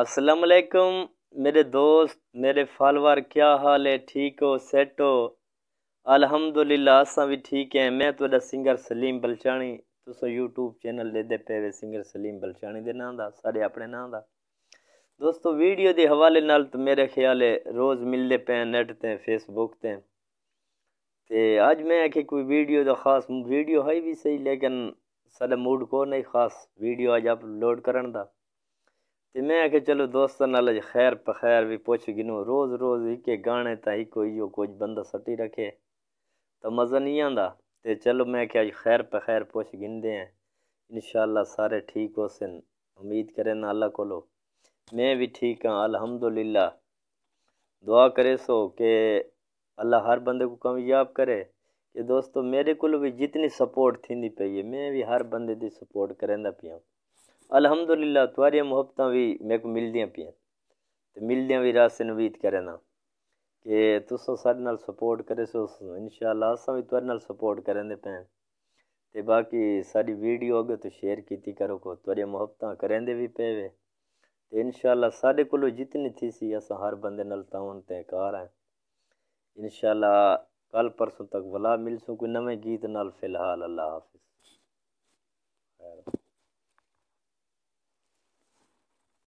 असलकम मेरे दोस्त मेरे फॉलोअर क्या हाल है ठीक हो सैट हो अलहमदुल्ला असा भी ठीक है मैं थोड़ा सिंगर सलीम बलचाणी तुस यूट्यूब चैनल लेते पे वे सिंगर सलीम बलचाणी के नाँ का साढ़े अपने नाम का दोस्तों वीडियो के हवाले नाल तो मेरे ख्याल है रोज़ मिलते पे नेट ते फेसबुक ते ते अज मैं कि कोई वीडियो तो खास वीडियो है भी सही लेकिन साढ़ा मूड को नहीं खास वीडियो अज अपलोड करन का तो मैं आख्या चलो दोस्तों अलग खैर पखैर भी पुछ गिनू रोज़ रोज़ एक गाने तक इो कुछ बंद सट्टी रखे तो मज़ा नहीं आंदा तो चलो मैं आख्या खैर पखैर पुछ गिनते हैं इन सारे ठीक हो सन उम्मीद करें अल्लाह को मैं भी ठीक हाँ अलहमदुल्ला दुआ करे सो कि अल्लाह हर बंदे को कामयाब करे कि दोस्तों मेरे को भी जितनी सपोर्ट थी पी है मैं भी हर बंदे की सपोर्ट करेंदा पी अलहमदुल्ला तुरी मुहब्बत भी मेरे को मिलदिया पी तो भी रास्ते नवीद करें ना कि तुस सा सपोर्ट करे सो इन शाला अस भी तुरे सपोर्ट करें दे पैं बाकी सारी वीडियो अगर तो शेयर की करो को तुरी मुहब्बत करें दे भी पे वे इन शाला साढ़े कोलो जितनी थी सी अस हर बंद ताउन ते कार इन शाला कल परसों तक वला सू कोई नवे गीत नाल फिलहाल अल्लाह हाफिज़